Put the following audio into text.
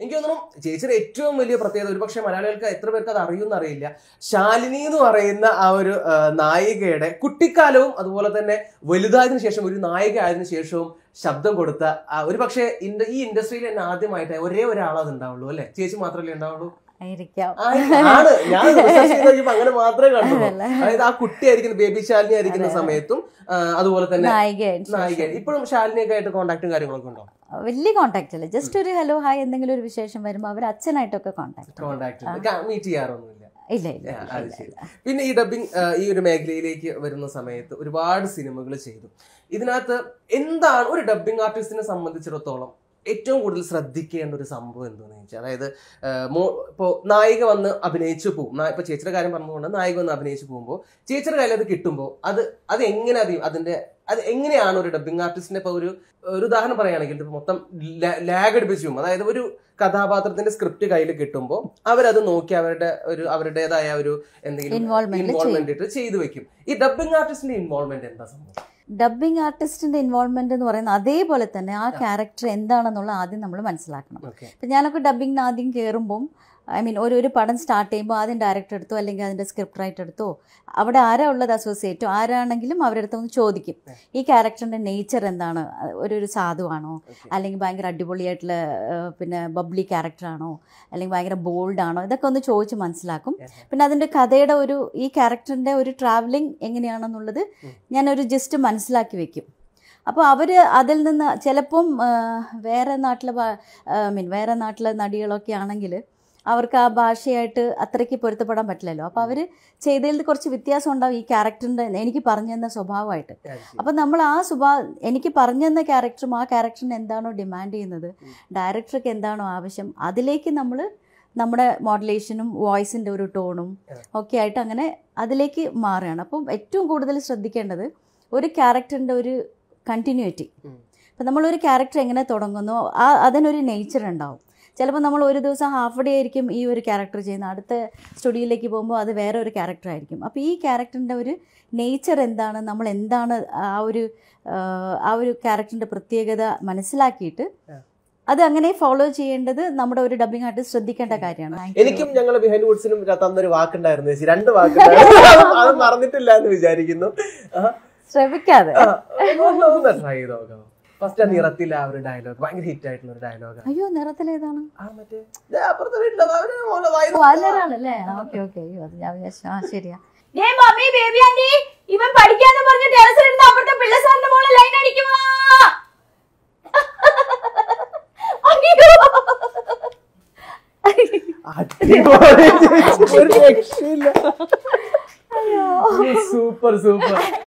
എനിക്ക് തോന്നുന്നു ചേച്ചിയുടെ ഏറ്റവും വലിയ പ്രത്യേകത ഒരുപക്ഷെ മലയാളികൾക്ക് എത്ര പേർക്ക് അത് അറിയുമെന്ന് അറിയില്ല ശാലിനി എന്ന് പറയുന്ന ആ ഒരു നായികയുടെ കുട്ടിക്കാലവും അതുപോലെ തന്നെ വലുതായതിനു ശേഷം ഒരു നായിക ആയതിനു ശേഷവും ശബ്ദം കൊടുത്ത ഒരു പക്ഷേ ഈ ഇൻഡസ്ട്രിയിൽ തന്നെ ആദ്യമായിട്ട് ഒരേ ഒരാളത് ഉണ്ടാവുള്ളൂ അല്ലെ ചേച്ചി മാത്രമല്ലേ ഉണ്ടാവുള്ളൂ ആയിരിക്കാം ആണ് ഞാൻ അങ്ങനെ മാത്രമേ കണ്ടുള്ളൂ അതായത് ആ കുട്ടി ആയിരിക്കുന്ന ബേബി ശാലിനി ആയിരിക്കുന്ന സമയത്തും അതുപോലെ തന്നെ നായികയായിട്ട് ഇപ്പോഴും ശാലിനിയൊക്കെ ആയിട്ട് കോൺടാക്റ്റും കാര്യങ്ങളൊക്കെ ഉണ്ടോ വലിയ കോൺടാക്ട് ഇല്ല ജസ്റ്റ് ഒരു ഹലോ ഹായ് എന്തെങ്കിലും ഒരു വിശേഷം വരുമ്പോൾ അവർ അച്ഛനായിട്ടൊക്കെ കോൺടാക്ട് കോൺടാക്ട് മീറ്റ് ചെയ്യാറൊന്നുമില്ല ഇല്ല ഇല്ല പിന്നെ ഈ ഡബിങ് ഈ ഒരു മേഖലയിലേക്ക് വരുന്ന സമയത്ത് ഒരുപാട് സിനിമകൾ ചെയ്തു ഇതിനകത്ത് എന്താണ് ഒരു ഡബിങ് ആർട്ടിസ്റ്റിനെ സംബന്ധിച്ചിടത്തോളം ഏറ്റവും കൂടുതൽ ശ്രദ്ധിക്കേണ്ട ഒരു സംഭവം എന്താണെന്ന് ചോദിച്ചാൽ അതായത് മോ ഇപ്പോൾ നായിക വന്ന് അഭിനയിച്ചു പോകും ഇപ്പോൾ ചേച്ചിയുടെ കാര്യം പറഞ്ഞുകൊണ്ട് നായിക വന്ന് അഭിനയിച്ചു പോകുമ്പോൾ ചേച്ചിയുടെ കയ്യിൽ അത് കിട്ടുമ്പോൾ അത് അത് എങ്ങനെ അത് അതിൻ്റെ അത് എങ്ങനെയാണ് ഒരു ഡബ്ബിംഗ് ആർട്ടിസ്റ്റിന്റെ ഇപ്പോൾ ഒരു ഒരു ഉദാഹരണം പറയുകയാണെങ്കിൽ മൊത്തം ലാഗ് പോകും അതായത് ഒരു കഥാപാത്രത്തിന്റെ സ്ക്രിപ്റ്റ് കയ്യിൽ കിട്ടുമ്പോൾ അവരത് നോക്കി അവരുടെ ഒരു അവരുടേതായ ഒരു എന്തെങ്കിലും ഇൻവോൾവ്മെന്റ് ചെയ്തു വെക്കും ഈ ഡബ്ബിംഗ് ആർട്ടിസ്റ്റിന്റെ ഇൻവോൾവ്മെന്റ് എന്താ സംഭവം ഡബ്ബിംഗ് ആർട്ടിസ്റ്റിന്റെ ഇൻവോൾവ്മെന്റ് എന്ന് പറയുന്നത് അതേപോലെ തന്നെ ആ ക്യാരക്ടർ എന്താണെന്നുള്ള ആദ്യം നമ്മൾ മനസ്സിലാക്കണം ഇപ്പം ഞാനൊക്കെ ഡബ്ബിങ്ങിന് ആദ്യം കയറുമ്പം ഐ മീൻ ഒരു ഒരു പടം സ്റ്റാർട്ട് ചെയ്യുമ്പോൾ ആദ്യം ഡയറക്ടർ എടുത്തോ അല്ലെങ്കിൽ അതിൻ്റെ സ്ക്രിപ്റ്റ് റൈറ്റർ എടുത്തോ അവിടെ ആരാ ഉള്ളത് അസോസിയേറ്റോ ആരാണെങ്കിലും അവരെടുത്ത് ഒന്ന് ചോദിക്കും ഈ ക്യാരക്ടറിൻ്റെ നേച്ചർ എന്താണ് ഒരു ഒരു സാധുവാണോ അല്ലെങ്കിൽ ഭയങ്കര അടിപൊളിയായിട്ടുള്ള പിന്നെ ബബ്ലി ക്യാരക്ടറാണോ അല്ലെങ്കിൽ ഭയങ്കര ആണോ ഇതൊക്കെ ഒന്ന് ചോദിച്ച് മനസ്സിലാക്കും പിന്നെ അതിൻ്റെ കഥയുടെ ഒരു ഈ ക്യാരക്ടറിൻ്റെ ഒരു ട്രാവലിംഗ് എങ്ങനെയാണെന്നുള്ളത് ഞാനൊരു ജസ്റ്റ് മനസ്സിലാക്കി വെക്കും അപ്പോൾ അവർ അതിൽ നിന്ന് ചിലപ്പം വേറെ നാട്ടിലെ ഐ മീൻ വേറെ നാട്ടിലെ നടികളൊക്കെ ആണെങ്കിൽ അവർക്ക് ആ ഭാഷയായിട്ട് അത്രയ്ക്ക് പൊരുത്തപ്പെടാൻ പറ്റില്ലല്ലോ അപ്പോൾ അവർ ചെയ്തതിൽ കുറച്ച് വ്യത്യാസം ഉണ്ടാവും ഈ ക്യാരക്ടറിൻ്റെ എനിക്ക് പറഞ്ഞു തന്ന സ്വഭാവമായിട്ട് അപ്പോൾ നമ്മൾ ആ സ്വഭാവം എനിക്ക് പറഞ്ഞു തന്ന ക്യാരക്ടറും ആ ക്യാരക്ടറിന് എന്താണോ ഡിമാൻഡ് ചെയ്യുന്നത് ഡയറക്ടർക്ക് എന്താണോ ആവശ്യം അതിലേക്ക് നമ്മൾ നമ്മുടെ മോഡുലേഷനും വോയിസിൻ്റെ ഒരു ടോണും ഒക്കെ ആയിട്ട് അങ്ങനെ അതിലേക്ക് മാറുകയാണ് അപ്പം ഏറ്റവും കൂടുതൽ ശ്രദ്ധിക്കേണ്ടത് ഒരു ക്യാരക്ടറിൻ്റെ ഒരു കണ്ടിന്യൂറ്റി അപ്പം നമ്മളൊരു ക്യാരക്ടർ എങ്ങനെ തുടങ്ങുന്നു ആ അതിനൊരു നേച്ചർ ഉണ്ടാവും ചിലപ്പോൾ നമ്മൾ ഒരു ദിവസം ഹാഫ് ഡേ ആയിരിക്കും ഈ ഒരു ക്യാരക്ടർ ചെയ്യുന്നത് അടുത്ത സ്റ്റുഡിയോയിലേക്ക് പോകുമ്പോൾ അത് വേറെ ഒരു ക്യാരക്ടർ ആയിരിക്കും അപ്പോൾ ഈ ക്യാരക്ടറിൻ്റെ ഒരു നേച്ചർ എന്താണ് നമ്മൾ എന്താണ് ആ ഒരു ആ ഒരു ക്യാരക്ടറിൻ്റെ പ്രത്യേകത മനസ്സിലാക്കിയിട്ട് അത് അങ്ങനെ ഫോളോ ചെയ്യേണ്ടത് നമ്മുടെ ഒരു ഡബിങ് ആയിട്ട് ശ്രദ്ധിക്കേണ്ട കാര്യമാണ് എനിക്കും ഞങ്ങൾ ബിഹൈൻഡ് വുഡ്സിനും തന്നൊരു വാക്കുണ്ടായിരുന്നു ചേച്ചി രണ്ട് വാക്കുണ്ടായിരുന്നു അത് മറന്നിട്ടില്ല എന്ന് വിചാരിക്കുന്നു ശ്രമിക്കാതെ ട്രൈ ചെയ്ത് നോക്കാം ഫസ്റ്റ് ആ നിറത്തിൽ ആ ഒരു ഡയലോഗ് ഭയങ്കര ഹിറ്റ് ആയിട്ടുള്ള ഒരു ഡയലോഗ് അയ്യോ നിറത്തിൽ ആ മറ്റേ അപ്പുറത്തെ അത് ഞാൻ മമ്മി ബേബി ഇവൻ പഠിക്കാന്ന് പറഞ്ഞ ടെറസിൽ ഇരുന്ന് അപ്പുറത്തെ പിള്ളേ മോളെ ലൈൻ അടിക്കുവാ സൂപ്പർ സൂപ്പർ